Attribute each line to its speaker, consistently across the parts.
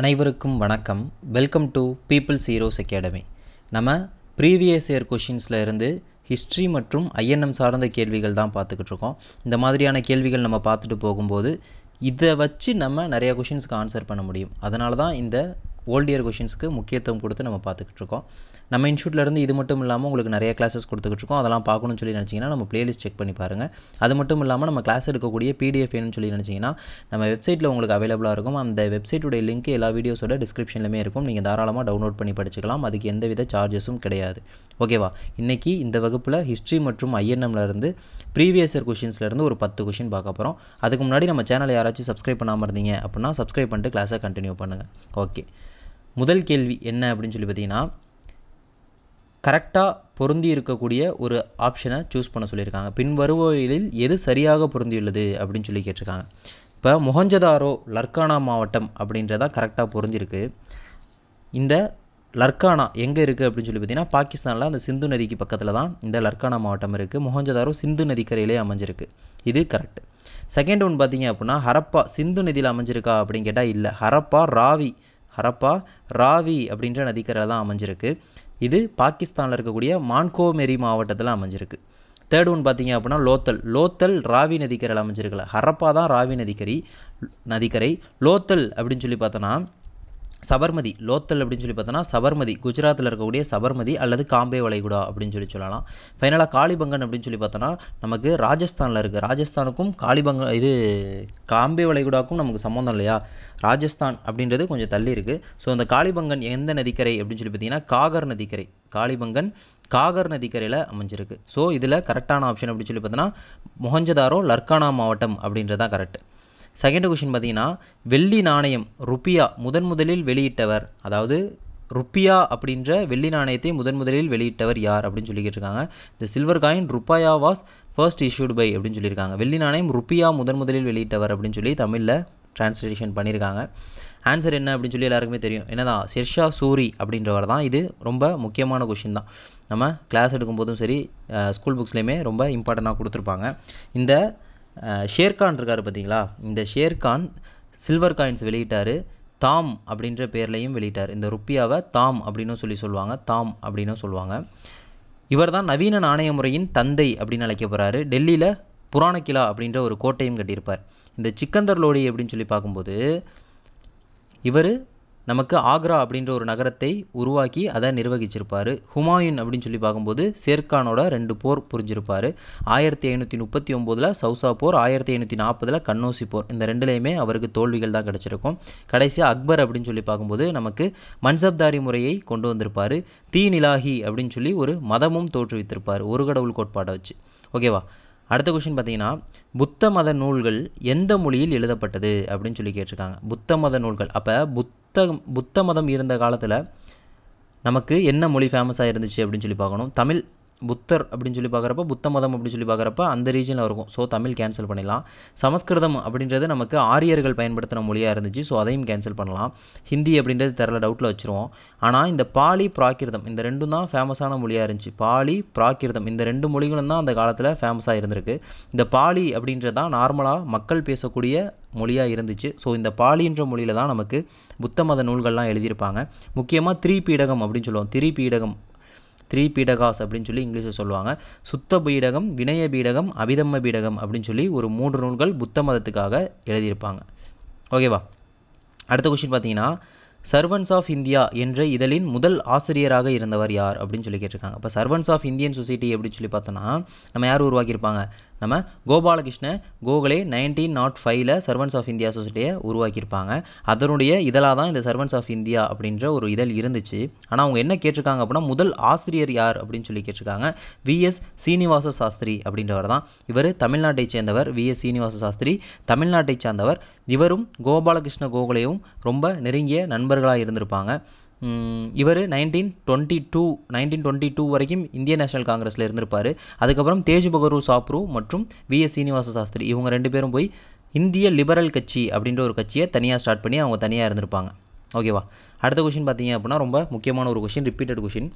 Speaker 1: அனைவருக்கும் வணக்கம் welcome to people's heroes academy நம்ம ப்ரீவியஸ் இயர் கொஷின்ஸில் இருந்து ஹிஸ்ட்ரி மற்றும் ஐஎன்எம் சார்ந்த கேள்விகள் தான் பார்த்துக்கிட்டு இருக்கோம் இந்த மாதிரியான கேள்விகள் நம்ம பார்த்துட்டு போகும்போது இதை வச்சு நம்ம நிறையா கொஷின்ஸ்க்கு ஆன்சர் பண்ண முடியும் அதனால தான் இந்த ஓல்டு இயர் கொஷின்ஸ்க்கு முக்கியத்துவம் கொடுத்து நம்ம பார்த்துக்கிட்டு இருக்கோம் நம்ம இன்ஸ்டியூட்லேருந்து இது மட்டும் இல்லாமல் உங்களுக்கு நிறைய கிளாஸஸ் கொடுத்துக்கிட்டு இருக்கோம் அதெல்லாம் பார்க்கணும்னு சொல்லி நினச்சிங்கன்னா நம்ம பிளேலிஸ்ட் செக் பண்ணி பாருங்கள் அது மட்டும் இல்லாமல் நம்ம கிளாஸ் எடுக்கக்கூடிய பிடிஎஃப் வேணும்னு சொல்லி நினச்சிங்கன்னா நம்ம வெப்சைட்டில் உங்களுக்கு அவைலபிளாக இருக்கும் அந்த வெப்சைட்டுடைய லிங்க் எல்லா வீடியோஸோட டிஸ்கிரிப்ஷன்லேயுமே இருக்கும் நீங்கள் தாராளமாக டவுன்லோட் பண்ணி படிச்சுக்கலாம் அதுக்கு எந்தவித சார்ஜஸும் கிடையாது ஓகேவா இன்றைக்கி இந்த வகுப்பில் ஹிஸ்ட்ரி மற்றும் ஐஎன்எம்லேருந்து ப்ரீவியஸ் இயர் கொஷின்ஸ்லேருந்து ஒரு பத்து கொஷின் பார்க்க போகிறோம் அதுக்கு முன்னாடி நம்ம சேனலை யாராச்சும் சப்ஸ்கிரைப் பண்ணாமல் இருந்தீங்க அப்படின்னா சப்ஸ்கிரைப் பண்ணிட்டு கிளாஸை கண்டினியூ பண்ணுங்கள் ஓகே முதல் கேள்வி என்ன அப்படின்னு சொல்லி பார்த்தீங்கன்னா கரெக்டாக பொருந்தி இருக்கக்கூடிய ஒரு ஆப்ஷனை சூஸ் பண்ண சொல்லியிருக்காங்க பின்வருவழில் எது சரியாக பொருந்தியுள்ளது அப்படின்னு சொல்லி கேட்டிருக்காங்க இப்போ மொஹஞ்சதாரோ லர்கானா மாவட்டம் அப்படின்றத கரெக்டாக பொருந்திருக்கு இந்த லர்கானா எங்கே இருக்குது அப்படின்னு சொல்லி பார்த்தீங்கன்னா பாகிஸ்தானில் அந்த சிந்து நதிக்கு பக்கத்தில் தான் இந்த லர்கானா மாவட்டம் இருக்குது மொஹஞ்சதாரோ சிந்து நதிக்கரையிலே அமைஞ்சிருக்கு இது கரெக்ட் செகண்ட் ஒன் பார்த்தீங்க அப்படின்னா ஹரப்பா சிந்து நதியில் அமைஞ்சிருக்கா அப்படின்னு கேட்டால் இல்லை ஹரப்பா ராவி ஹரப்பா ராவி அப்படின்ற நதிக்கரை தான் அமைஞ்சிருக்கு இது பாகிஸ்தானில் இருக்கக்கூடிய மான்கோமெரி மாவட்டத்தில் அமைஞ்சிருக்கு தேர்ட் ஒன் பார்த்தீங்க அப்படின்னா லோத்தல் லோத்தல் ராவி நதிக்கரையில் அமைஞ்சிருக்கல ஹரப்பா தான் ராவி நதிக்கரை நதிக்கரை லோத்தல் அப்படின்னு சொல்லி பார்த்தோன்னா சபர்மதி லோத்தல் அப்படின்னு சொல்லி பார்த்தோன்னா சபர்மதி குஜராத்தில் இருக்கக்கூடிய சபர்மதி அல்லது காம்பே வளைகுடா அப்படின்னு சொல்லி சொல்லலாம் ஃபைனலாக காளிபங்கன் அப்படின்னு சொல்லி பார்த்தோன்னா நமக்கு ராஜஸ்தானில் இருக்குது ராஜஸ்தானுக்கும் காளிபங்க இது காம்பே வளைகுடாக்கும் நமக்கு சம்மந்தம் இல்லையா ராஜஸ்தான் அப்படின்றது கொஞ்சம் தள்ளி இருக்குது ஸோ அந்த காளிபங்கன் எந்த நதிக்கரை அப்படின்னு சொல்லி பார்த்தீங்கன்னா காகர் நதிக்கரை காளிபங்கன் காகர் நதிக்கரையில் அமைஞ்சிருக்கு ஸோ இதில் கரெக்டான ஆப்ஷன் அப்படின்னு சொல்லி பார்த்தோன்னா மொஹஞ்சதாரோ லர்கானா மாவட்டம் அப்படின்றது தான் கரெக்ட் செகண்ட் கொஷின் பார்த்தீங்கன்னா வெள்ளி நாணயம் ருப்பியா முதன் முதலில் வெளியிட்டவர் அதாவது ருப்பியா அப்படின்ற வெள்ளி நாணயத்தை முதன் முதலில் வெளியிட்டவர் யார் அப்படின்னு சொல்லிக்கிட்டு இருக்காங்க இந்த silver coin rupiya was first issued by அப்படின்னு சொல்லியிருக்காங்க வெள்ளி நாணயம் ருப்பியா முதன் முதலில் வெளியிட்டவர் அப்படின்னு சொல்லி தமிழில் டிரான்ஸ்லேஷன் பண்ணியிருக்காங்க ஆன்சர் என்ன அப்படின்னு சொல்லி எல்லாருக்குமே தெரியும் என்னதான் ஷெர்ஷா சூரி அப்படின்றவர் தான் இது ரொம்ப முக்கியமான கொஷின் தான் நம்ம கிளாஸ் எடுக்கும்போதும் சரி ஸ்கூல் புக்ஸ்லேயுமே ரொம்ப இம்பார்ட்டண்ட்டாக கொடுத்துருப்பாங்க இந்த ஷேர்கான் இருக்கார் பார்த்தீங்களா இந்த ஷேர்கான் சில்வர் காயின்ஸ் வெளியிட்டார் தாம் அப்படின்ற பேர்லையும் வெளியிட்டார் இந்த ருப்பியாவை தாம் அப்படின்னு சொல்லி சொல்லுவாங்க தாம் அப்படின்னு சொல்லுவாங்க இவர் தான் நவீன நாணய முறையின் தந்தை அப்படின்னு அழைக்கப்படுறாரு டெல்லியில் புராண கிலா அப்படின்ற ஒரு கோட்டையும் கட்டியிருப்பார் இந்த சிக்கந்தர் லோடி அப்படின்னு சொல்லி பார்க்கும்போது இவர் நமக்கு ஆக்ரா அப்படின்ற ஒரு நகரத்தை உருவாக்கி அதை நிர்வகிச்சிருப்பார் ஹுமாயூன் அப்படின்னு சொல்லி பார்க்கும்போது சேர்கானோட ரெண்டு போர் புரிஞ்சிருப்பார் ஆயிரத்தி ஐநூற்றி முப்பத்தி ஒம்போதில் சவுசா போர் ஆயிரத்தி ஐநூற்றி நாற்பதில் கண்ணோசி போர் இந்த ரெண்டுலேயுமே அவருக்கு தோல்விகள் தான் கிடச்சிருக்கும் கடைசியாக அக்பர் அப்படின்னு சொல்லி பார்க்கும்போது நமக்கு மன்சப்தாரி முறையை கொண்டு வந்திருப்பார் தீ நிலாஹி அப்படின்னு சொல்லி ஒரு மதமும் தோற்றுவித்திருப்பார் ஒரு கடவுள் கோட்பாடை வச்சு ஓகேவா அடுத்த கொஷின் பார்த்தீங்கன்னா புத்த மத நூல்கள் எந்த மொழியில் எழுதப்பட்டது அப்படின்னு சொல்லி கேட்டிருக்காங்க புத்த மத நூல்கள் அப்போ புத்த புத்த மதம் இருந்த காலத்தில் நமக்கு என்ன மொழி ஃபேமஸாக இருந்துச்சு அப்படின்னு சொல்லி பார்க்கணும் தமிழ் புத்தர் அப்படின்னு சொல்லி பார்க்குறப்ப புத்த மதம் அப்படின்னு சொல்லி பார்க்குறப்ப அந்த ரீஜனில் இருக்கும் ஸோ தமிழ் கேன்சல் பண்ணிடலாம் சமஸ்கிருதம் அப்படின்றது நமக்கு ஆரியர்கள் பயன்படுத்தின மொழியாக இருந்துச்சு ஸோ அதையும் கேன்சல் பண்ணலாம் ஹிந்தி அப்படின்றது தெரில டவுட்டில் வச்சுருவோம் ஆனால் இந்த பாலி பிராகிருதம் இந்த ரெண்டும் தான் ஃபேமஸான மொழியாக இருந்துச்சு பாலி பிராகிருதம் இந்த ரெண்டு மொழிகளும் தான் அந்த காலத்தில் ஃபேமஸாக இருந்திருக்கு இந்த பாலி அப்படின்றது தான் நார்மலாக மக்கள் பேசக்கூடிய மொழியாக இருந்துச்சு ஸோ இந்த பாலின்ற மொழியில் தான் நமக்கு புத்த மத நூல்கள்லாம் எழுதியிருப்பாங்க முக்கியமாக திரி பீடகம் அப்படின்னு சொல்லுவோம் திரி பீடகம் த்ரீ பீடகாஸ் அப்படின்னு சொல்லி இங்கிலீஷில் சொல்லுவாங்க சுத்த பீடகம் வினய பீடகம் அபிதம்ம பீடகம் அப்படின்னு சொல்லி ஒரு மூன்று நூல்கள் புத்த மதத்துக்காக எழுதியிருப்பாங்க ஓகேவா அடுத்த கொஸ்டின் பார்த்தீங்கன்னா சர்வன்ஸ் ஆஃப் இந்தியா என்ற இதழின் முதல் ஆசிரியராக இருந்தவர் யார் அப்படின்னு சொல்லி கேட்டிருக்காங்க இப்போ சர்வன்ஸ் ஆஃப் இந்தியன் சொசைட்டி அப்படின்னு சொல்லி பார்த்தோன்னா நம்ம யார் உருவாக்கியிருப்பாங்க நம்ம கோபாலகிருஷ்ண கோகலே நைன்டீன் நாட் ஃபைவ்ல சர்வன்ஸ் ஆஃப் இந்தியா சொசைட்டியை உருவாக்கியிருப்பாங்க அதனுடைய இதழாக தான் இந்த சர்வன்ஸ் ஆஃப் இந்தியா அப்படின்ற ஒரு இதழ் இருந்துச்சு ஆனால் அவங்க என்ன கேட்டிருக்காங்க அப்படின்னா முதல் ஆசிரியர் யார் அப்படின்னு சொல்லி கேட்டிருக்காங்க விஎஸ் சீனிவாச சாஸ்திரி அப்படின்றவர் தான் இவர் தமிழ்நாட்டை சேர்ந்தவர் விஎஸ் சீனிவாச சாஸ்திரி தமிழ்நாட்டை சார்ந்தவர் இவரும் கோபாலகிருஷ்ண கோகலேயும் ரொம்ப நெருங்கிய நண்பர்களாக இருந்திருப்பாங்க இவர் nineteen twenty two nineteen twenty two வரைக்கும் இந்திய நேஷனல் காங்கிரஸில் இருந்திருப்பார் அதுக்கப்புறம் தேஜ் பகரு சாப்ரு மற்றும் வி எஸ் சீனிவாச சாஸ்திரி இவங்க ரெண்டு பேரும் போய் இந்திய லிபரல் கட்சி அப்படின்ற ஒரு கட்சியை தனியாக ஸ்டார்ட் பண்ணி அவங்க தனியாக இருந்திருப்பாங்க ஓகேவா அடுத்த கொஷின் பார்த்தீங்க அப்படின்னா ரொம்ப முக்கியமான ஒரு கொஷின் ரிப்பீட்டட் கொஷின்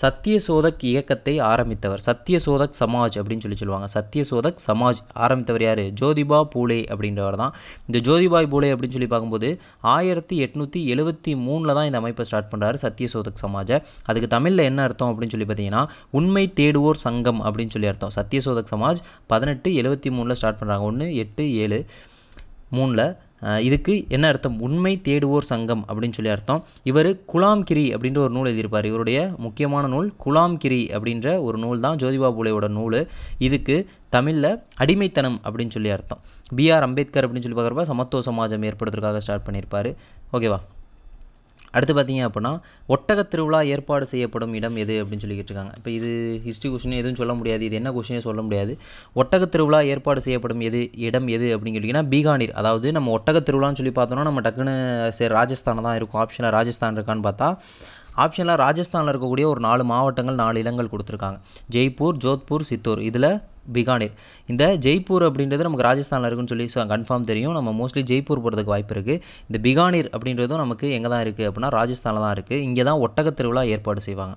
Speaker 1: சத்திய சோதக் இயக்கத்தை ஆரம்பித்தவர் சத்திய சோதக் சமாஜ் அப்படின்னு சொல்லி சொல்லுவாங்க சத்திய சோதக் சமாஜ் ஆரம்பித்தவர் யார் ஜோதிபா பூலே அப்படின்றவர் தான் இந்த ஜோதிபாய் பூலே அப்படின்னு சொல்லி பார்க்கும்போது ஆயிரத்தி எட்நூற்றி எழுபத்தி மூணில் தான் இந்த அமைப்பை ஸ்டார்ட் பண்ணுறாரு சத்திய சோதக் சமாஜை அதுக்கு தமிழில் என்ன அர்த்தம் அப்படின்னு சொல்லி பார்த்தீங்கன்னா உண்மை தேடுவோர் சங்கம் அப்படின்னு சொல்லி அர்த்தம் சத்திய சோதக் சமாஜ் பதினெட்டு எழுபத்தி மூணில் ஸ்டார்ட் பண்ணுறாங்க ஒன்று எட்டு ஏழு மூணில் இதுக்கு என்ன அர்த்தம் உண்மை தேடுவோர் சங்கம் அப்படின்னு சொல்லி அர்த்தம் இவர் குலாம்கிரி அப்படின்ற ஒரு நூல் எழுதியிருப்பார் இவருடைய முக்கியமான நூல் குலாம்கிரி அப்படின்ற ஒரு நூல் தான் ஜோதிபா பூலேயோட நூல் இதுக்கு தமிழில் அடிமைத்தனம் அப்படின்னு சொல்லி அர்த்தம் பிஆர் அம்பேத்கர் அப்படின்னு சொல்லி பார்க்குறப்ப சமத்துவ சமாஜம் ஏற்படுத்துறதுக்காக ஸ்டார்ட் பண்ணியிருப்பார் ஓகேவா அடுத்து பார்த்தீங்க அப்படின்னா ஒட்டக திருவிழா ஏற்பாடு செய்யப்படும் இடம் எது அப்படின்னு சொல்லிக்கிட்டு இருக்காங்க இப்போ இது ஹிஸ்ட்ரி கொஷினே எதுவும் சொல்ல முடியாது இது என்ன கொஷினே சொல்ல முடியாது ஒட்டக திருவிழா ஏற்பாடு செய்யப்படும் எது இடம் எது அப்படின்னு கேட்டிங்கன்னா பீகானீர் அதாவது நம்ம ஒட்டக திருவிழான்னு சொல்லி பார்த்தோம்னா நம்ம டக்குன்னு சரி ராஜஸ்தானை தான் இருக்கும் ஆப்ஷனாக ராஜஸ்தான் இருக்கான்னு பார்த்தா ஆப்ஷனில் ராஜஸ்தானில் இருக்கக்கூடிய ஒரு நாலு மாவட்டங்கள் நாலு இடங்கள் கொடுத்துருக்காங்க ஜெய்ப்பூர் ஜோத்பூர் சித்தூர் இதில் பிகானிர் இந்த ஜெய்ப்பூர் அப்படின்றது நமக்கு ராஜஸ்தானில் இருக்குன்னு சொல்லி கன்ஃபார்ம் தெரியும் நம்ம மோஸ்ட்லி ஜெய்ப்பூர் போகிறதுக்கு வாய்ப்பு இருக்குது இந்த பிகானிர் அப்படின்றதும் நமக்கு எங்கே தான் இருக்குது அப்படின்னா ராஜஸ்தானில் தான் இருக்குது இங்கே தான் ஒட்டக திருவிழா ஏற்பாடு செய்வாங்க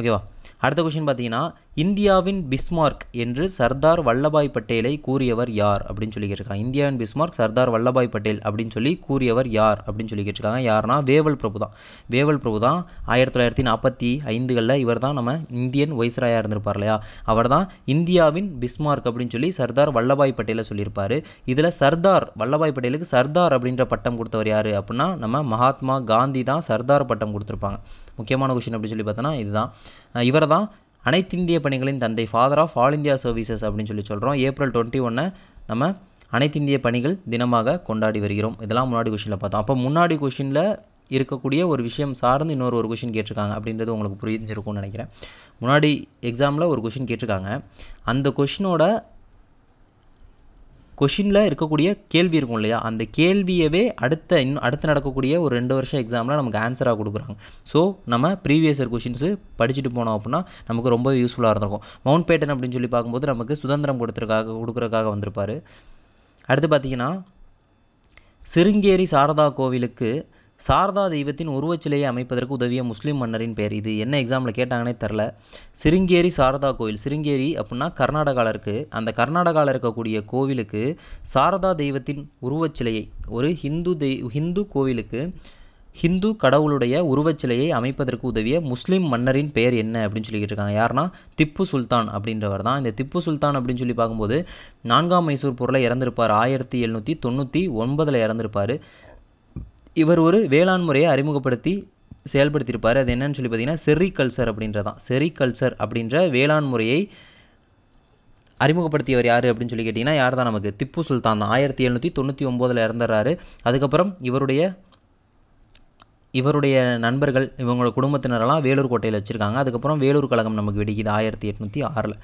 Speaker 1: ஓகேவா அடுத்த கொஷின் பார்த்தீங்கன்னா இந்தியாவின் பிஸ்மார்க் என்று சர்தார் வல்லபாய் பட்டேலை கூறியவர் யார் அப்படின்னு சொல்லிக்கிட்டு இருக்காங்க இந்தியாவின் பிஸ்மார்க் சர்தார் வல்லபாய் பட்டேல் அப்படின்னு சொல்லி கூறியவர் யார் அப்படின்னு சொல்லிக்கிட்டு இருக்காங்க யாருன்னா வேவல் பிரபு தான் வேவல் பிரபு தான் ஆயிரத்தி தொள்ளாயிரத்தி நாற்பத்தி ஐந்துகளில் இவர் தான் நம்ம இந்தியன் வைஸ்ராயாக இருந்திருப்பார் இல்லையா அவர் தான் இந்தியாவின் பிஸ்மார்க் அப்படின்னு சொல்லி சர்தார் வல்லபாய் பட்டேலை சொல்லியிருப்பார் இதில் சர்தார் வல்லபாய் பட்டேலுக்கு சர்தார் அப்படின்ற பட்டம் கொடுத்தவர் யார் அப்படின்னா நம்ம மகாத்மா காந்தி தான் சர்தார் பட்டம் கொடுத்துருப்பாங்க முக்கியமான கொஷின் அப்படின்னு சொல்லி பார்த்தோன்னா இதுதான் இவர் தான் அனைத்து இந்திய பணிகளின் தந்தை father of all India services அப்படின்னு சொல்லி சொல்கிறோம் ஏப்ரல் டுவெண்ட்டி ஒன்னை நம்ம அனைத்திந்திய பணிகள் தினமாக கொண்டாடி வருகிறோம் இதெல்லாம் முன்னாடி கொஷினில் பார்த்தோம் அப்போ முன்னாடி கொஷினில் இருக்கக்கூடிய ஒரு விஷயம் சார்ந்து இன்னொரு ஒரு கொஷின் கேட்டிருக்காங்க அப்படின்றது உங்களுக்கு புரிஞ்சிருக்கும்னு நினைக்கிறேன் முன்னாடி எக்ஸாமில் ஒரு கொஷின் கேட்டிருக்காங்க அந்த கொஷினோட கொஷினில் இருக்கக்கூடிய கேள்வி இருக்கும் இல்லையா அந்த கேள்வியவே அடுத்த இன்னும் அடுத்து நடக்கக்கூடிய ஒரு ரெண்டு வருஷம் எக்ஸாமில் நமக்கு ஆன்சராக கொடுக்குறாங்க ஸோ நம்ம ப்ரீவியஸ் இயர் கொஷின்ஸு படிச்சுட்டு போனோம் அப்படின்னா நமக்கு ரொம்ப யூஸ்ஃபுல்லாக இருந்திருக்கும் மவுண்ட் பேட்டன் அப்படின்னு சொல்லி பார்க்கும்போது நமக்கு சுதந்திரம் கொடுத்துருக்காக கொடுக்குறக்காக வந்திருப்பார் அடுத்து பார்த்தீங்கன்னா சிருங்கேரி சாரதா கோவிலுக்கு சாரதா தெய்வத்தின் உருவச்சிலையை அமைப்பதற்கு உதவிய முஸ்லீம் மன்னரின் பெயர் இது என்ன எக்ஸாமில் கேட்டாங்கன்னே தெரில சிருங்கேரி சாரதா கோயில் சிருங்கேரி அப்படின்னா கர்நாடகாவில் இருக்குது அந்த கர்நாடகாவில் இருக்கக்கூடிய கோவிலுக்கு சாரதா தெய்வத்தின் உருவச்சிலையை ஒரு ஹிந்து தெய் ஹிந்து கோவிலுக்கு ஹிந்து கடவுளுடைய உருவச்சிலையை அமைப்பதற்கு உதவிய முஸ்லீம் மன்னரின் பெயர் என்ன அப்படின்னு சொல்லிட்டு இருக்காங்க யாருன்னா திப்பு சுல்தான் அப்படின்றவர் தான் இந்த திப்பு சுல்தான் அப்படின்னு சொல்லி பார்க்கும்போது நான்காம் மைசூர் பொருளை இறந்திருப்பார் ஆயிரத்தி எழுநூற்றி தொண்ணூற்றி ஒன்பதில் இறந்திருப்பார் இவர் ஒரு வேளாண் முறையை அறிமுகப்படுத்தி செயல்படுத்தியிருப்பார் அது என்னன்னு சொல்லி பார்த்தீங்கன்னா செரிகல்ச்சர் அப்படின்றதான் செரிகல்ச்சர் அப்படின்ற வேளாண் முறையை அறிமுகப்படுத்தியவர் யார் அப்படின்னு சொல்லி கேட்டிங்கன்னா யார் தான் நமக்கு திப்பு சுல்தான் தான் ஆயிரத்தி எழுநூற்றி தொண்ணூற்றி ஒம்போதில் இறந்துடுறாரு அதுக்கப்புறம் இவருடைய இவருடைய நண்பர்கள் இவங்களோட குடும்பத்தினரெல்லாம் வேலூர் கோட்டையில் வச்சுருக்காங்க அதுக்கப்புறம் வேலூர் கழகம் நமக்கு வெடிக்குது ஆயிரத்தி எட்நூற்றி ஆறில்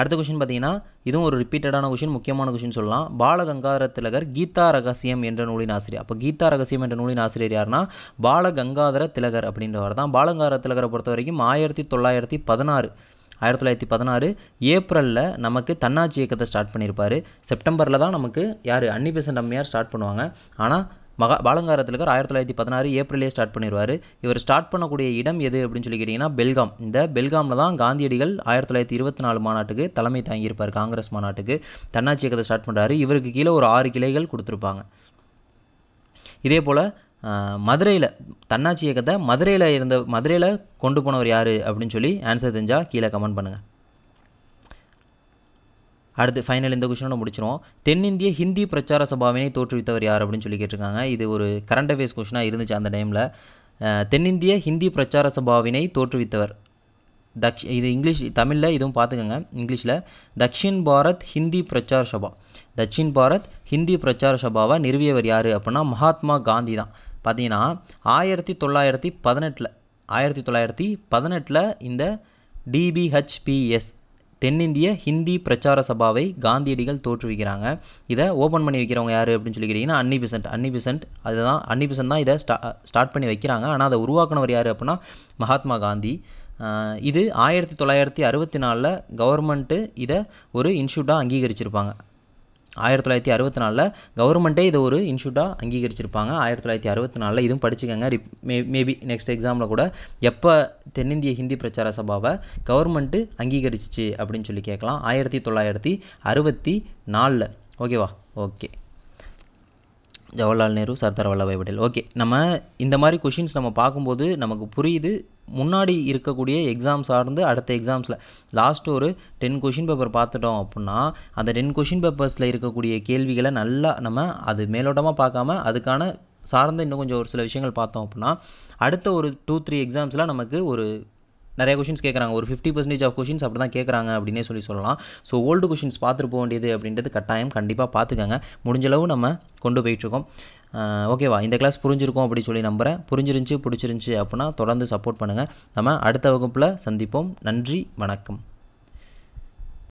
Speaker 1: அடுத்த கொஷின் பார்த்தீங்கன்னா இதுவும் ஒரு ரிப்பீட்டடான கொஷின் முக்கியமான கொஷின் சொல்லலாம் பாலகங்காதர திலகர் கீதா ரகசியம் என்ற நூலின் ஆசிரியர் அப்போ கீதா ரகசியம் என்ற நூலின் ஆசிரியர் யாருன்னா பாலகங்காதர திலகர் அப்படின்றவர் தான் பாலகங்காதர திலகரை பொறுத்த வரைக்கும் ஆயிரத்தி தொள்ளாயிரத்தி பதினாறு ஆயிரத்தி தொள்ளாயிரத்தி பதினாறு ஏப்ரலில் நமக்கு தன்னாட்சி இயக்கத்தை ஸ்டார்ட் பண்ணியிருப்பார் செப்டம்பரில் தான் நமக்கு யார் அன்னி பெசன்ட் அம்மையார் ஸ்டார்ட் பண்ணுவாங்க ஆனால் மகா பாலங்காரத்தில் இருக்கிற ஆயிரத்தி தொள்ளாயிரத்தி பதினாறு ஏப்ரலே ஸ்டார்ட் பண்ணிடுவார் இவர் ஸ்டார்ட் பண்ணக்கூடிய இடம் எது அப்படின்னு சொல்லி கேட்டிங்கன்னா பெல்காம் இந்த பெல்காமில் தான் காந்தியடிகள் ஆயிரத்தி தொள்ளாயிரத்தி இருபத்தி நாலு மாநாட்டுக்கு தலைமை தாங்கியிருப்பார் காங்கிரஸ் மாநாட்டுக்கு தன்னாட்சி இயக்கத்தை ஸ்டார்ட் பண்ணுறாரு இவருக்கு கீழே ஒரு ஆறு கிளைகள் கொடுத்துருப்பாங்க இதே போல் மதுரையில் தன்னாட்சி இயக்கத்தை மதுரையில் இருந்த மதுரையில் கொண்டு போனவர் யார் அப்படின்னு சொல்லி ஆன்சர் தெரிஞ்சால் கீழே கமெண்ட் பண்ணுங்கள் அடுத்து ஃபைனல் இந்த கொஷனோட முடிச்சிடும் தென்னிந்திய ஹிந்தி பிரச்சார சபாவினை தோற்றுவித்தவர் யார் அப்படின்னு சொல்லி கேட்டிருக்காங்க இது ஒரு கரண்ட் அஃபேர்ஸ் கொஷனாக இருந்துச்சு அந்த டைமில் தென்னிந்திய ஹிந்தி பிரச்சார சபாவினை தோற்றுவித்தவர் தக்ஷ் இது இங்கிலீஷ் தமிழில் இதுவும் பார்த்துக்கோங்க இங்கிலீஷில் தக்ஷின் பாரத் ஹிந்தி பிரச்சார சபா தக்ஷின் பாரத் ஹிந்தி பிரச்சார சபாவை நிறுவியவர் யார் அப்படின்னா மகாத்மா காந்தி தான் பார்த்தீங்கன்னா ஆயிரத்தி தொள்ளாயிரத்தி பதினெட்டில் ஆயிரத்தி தொள்ளாயிரத்தி பதினெட்டில் இந்த டிபிஹெச்பிஎஸ் தென்னிந்திய ஹிந்தி பிரச்சார சபாவை காந்தியடிகள் தோற்றுவிக்கிறாங்க இதை ஓப்பன் பண்ணி வைக்கிறவங்க யார் அப்படின்னு சொல்லி கேட்டிங்கன்னா அன்னி பெசன்ட் அன்னி அதுதான் அன்னி தான் இதை ஸ்டா ஸ்டார்ட் பண்ணி வைக்கிறாங்க ஆனால் அதை உருவாக்குனவர் யார் அப்படின்னா மகாத்மா காந்தி இது ஆயிரத்தி தொள்ளாயிரத்தி அறுபத்தி நாலில் கவர்மெண்ட்டு இதை ஒரு இன்ஸ்டியூட்டாக அங்கீகரிச்சிருப்பாங்க ஆயிரத்தி தொள்ளாயிரத்தி அறுபத்தி நாலில் கவர்மெண்ட்டே இதை ஒரு இன்ஸ்டியூட்டாக அங்கீகரிச்சிருப்பாங்க ஆயிரத்தி தொள்ளாயிரத்தி அறுபத்தி நாலில் இதுவும் படிச்சுக்கோங்க ரிப் மே மேபி நெக்ஸ்ட் எக்ஸாமில் கூட எப்போ தென்னிந்திய ஹிந்தி பிரச்சார சபாவை கவர்மெண்ட்டு அங்கீகரிச்சிச்சு அப்படின்னு சொல்லி கேட்கலாம் ஆயிரத்தி தொள்ளாயிரத்தி அறுபத்தி நாலில் ஓகேவா ஓகே ஜவஹர்லால் நேரு சர்தார் வல்லபாய் பட்டேல் ஓகே நம்ம இந்த மாதிரி கொஷின்ஸ் நம்ம பார்க்கும்போது நமக்கு புரியுது முன்னாடி இருக்கக்கூடிய எக்ஸாம் சார்ந்து அடுத்த எக்ஸாம்ஸில் லாஸ்ட் ஒரு டென் கொஷின் பேப்பர் பார்த்துட்டோம் அப்படின்னா அந்த டென் கொஷின் பேப்பர்ஸில் இருக்கக்கூடிய கேள்விகளை நல்லா நம்ம அது மேலோட்டமாக பார்க்காம அதுக்கான சார்ந்த இன்னும் கொஞ்சம் ஒரு சில விஷயங்கள் பார்த்தோம் அப்படின்னா அடுத்த ஒரு டூ த்ரீ எக்ஸாம்ஸில் நமக்கு ஒரு நிறைய கொஷின்ஸ் கேட்குறாங்க ஒரு ஃபிஃப்டி பர்சன்டேஜ் ஆஃப் கொஷின்ஸ் அப்படி தான் கேட்குறாங்க அப்படின்னே சொல்லி சொல்லலாம் ஸோ ஓல்டு கொஷின்ஸ் பார்த்துட்டு போக வேண்டியது அப்படின்றது கட்டாயம் கண்டிப்பாக பார்த்துக்கங்க முடிஞ்சளவு நம்ம கொண்டு போயிட்டுருக்கோம் ஓகேவா இந்த கிளாஸ் புரிஞ்சிருக்கும் அப்படின்னு சொல்லி நம்புகிறேன் புரிஞ்சிருந்துச்சி பிடிச்சிருந்துச்சி அப்படின்னா தொடர்ந்து சப்போர்ட் பண்ணுங்கள் நம்ம அடுத்த வகுப்பில் சந்திப்போம் நன்றி வணக்கம்